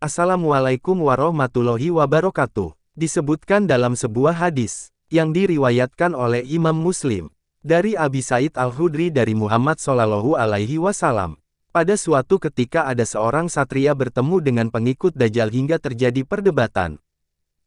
Assalamualaikum warahmatullahi wabarakatuh. Disebutkan dalam sebuah hadis yang diriwayatkan oleh Imam Muslim dari Abi Said Al-Hudri dari Muhammad Shallallahu alaihi wasallam. Pada suatu ketika ada seorang satria bertemu dengan pengikut Dajjal hingga terjadi perdebatan.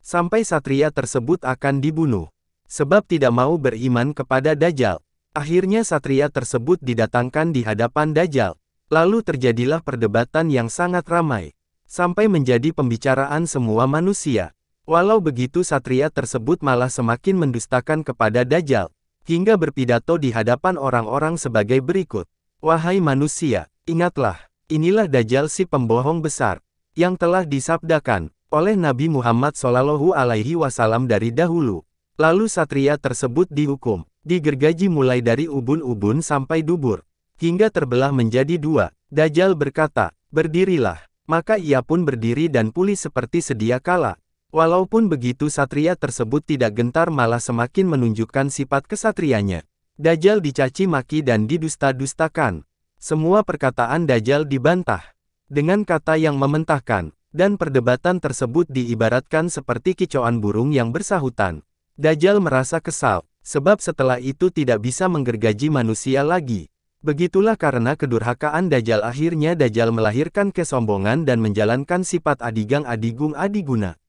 Sampai satria tersebut akan dibunuh. Sebab tidak mau beriman kepada Dajjal. Akhirnya satria tersebut didatangkan di hadapan Dajjal. Lalu terjadilah perdebatan yang sangat ramai. Sampai menjadi pembicaraan semua manusia. Walau begitu satria tersebut malah semakin mendustakan kepada Dajjal. Hingga berpidato di hadapan orang-orang sebagai berikut. Wahai manusia, ingatlah, inilah Dajjal si pembohong besar, yang telah disabdakan oleh Nabi Muhammad Shallallahu Alaihi Wasallam dari dahulu. Lalu satria tersebut dihukum, digergaji mulai dari ubun-ubun sampai dubur, hingga terbelah menjadi dua. Dajjal berkata, berdirilah, maka ia pun berdiri dan pulih seperti sedia kala. Walaupun begitu satria tersebut tidak gentar malah semakin menunjukkan sifat kesatrianya. Dajjal dicaci maki dan didusta-dustakan. Semua perkataan Dajjal dibantah. Dengan kata yang mementahkan, dan perdebatan tersebut diibaratkan seperti kicauan burung yang bersahutan. Dajjal merasa kesal, sebab setelah itu tidak bisa menggergaji manusia lagi. Begitulah karena kedurhakaan Dajjal akhirnya Dajjal melahirkan kesombongan dan menjalankan sifat adigang adigung adiguna.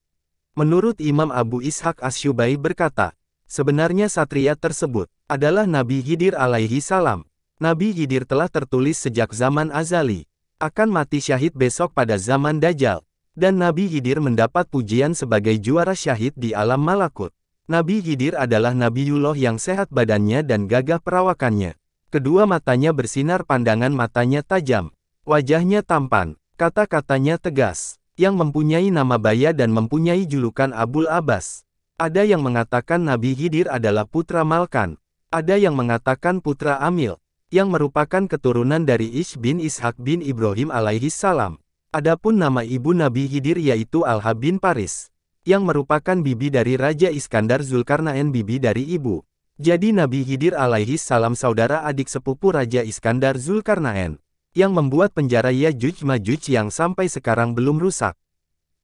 Menurut Imam Abu Ishak Asyubai berkata, sebenarnya satria tersebut, adalah Nabi Hidir alaihi salam. Nabi Hidir telah tertulis sejak zaman azali, akan mati syahid besok pada zaman Dajjal, dan Nabi Hidir mendapat pujian sebagai juara syahid di alam malakut. Nabi Hidir adalah Nabi Yuloh yang sehat badannya dan gagah perawakannya. Kedua matanya bersinar pandangan matanya tajam, wajahnya tampan, kata-katanya tegas, yang mempunyai nama baya dan mempunyai julukan Abul Abbas. Ada yang mengatakan Nabi Hidir adalah putra Malkan, ada yang mengatakan putra Amil, yang merupakan keturunan dari Ish bin Ishak bin Ibrahim alaihi salam. Adapun nama ibu Nabi Hidir yaitu Alha bin Paris, yang merupakan bibi dari Raja Iskandar Zulkarnain bibi dari ibu. Jadi Nabi Hidir alaihi salam saudara adik sepupu Raja Iskandar Zulkarnain, yang membuat penjara Yajuj Majuj yang sampai sekarang belum rusak.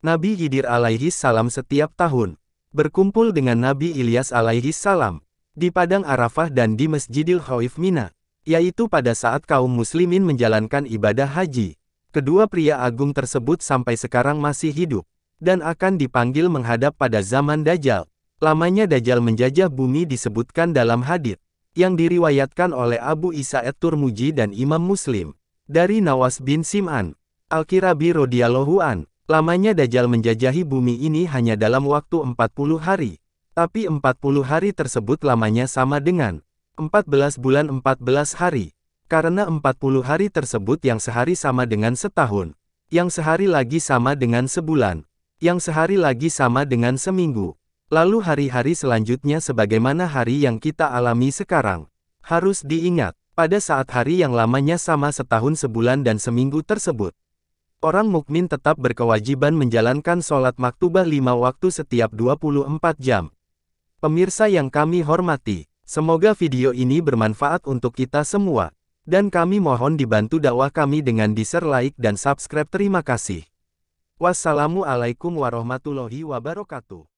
Nabi Hidir alaihi salam setiap tahun, berkumpul dengan Nabi Ilyas alaihi salam, di Padang Arafah dan di Masjidil Khawif Mina, yaitu pada saat kaum muslimin menjalankan ibadah haji. Kedua pria agung tersebut sampai sekarang masih hidup, dan akan dipanggil menghadap pada zaman Dajjal. Lamanya Dajjal menjajah bumi disebutkan dalam hadith, yang diriwayatkan oleh Abu Isa turmuji dan Imam Muslim, dari Nawas bin Sim'an, Al-Kirabi radhiyallahu an. Lamanya Dajjal menjajahi bumi ini hanya dalam waktu 40 hari. Tapi 40 hari tersebut lamanya sama dengan 14 bulan 14 hari. Karena 40 hari tersebut yang sehari sama dengan setahun. Yang sehari lagi sama dengan sebulan. Yang sehari lagi sama dengan seminggu. Lalu hari-hari selanjutnya sebagaimana hari yang kita alami sekarang. Harus diingat, pada saat hari yang lamanya sama setahun sebulan dan seminggu tersebut. Orang mukmin tetap berkewajiban menjalankan sholat maktubah lima waktu setiap 24 jam. Pemirsa yang kami hormati, semoga video ini bermanfaat untuk kita semua, dan kami mohon dibantu dakwah kami dengan di-share like dan subscribe. Terima kasih. Wassalamualaikum warahmatullahi wabarakatuh.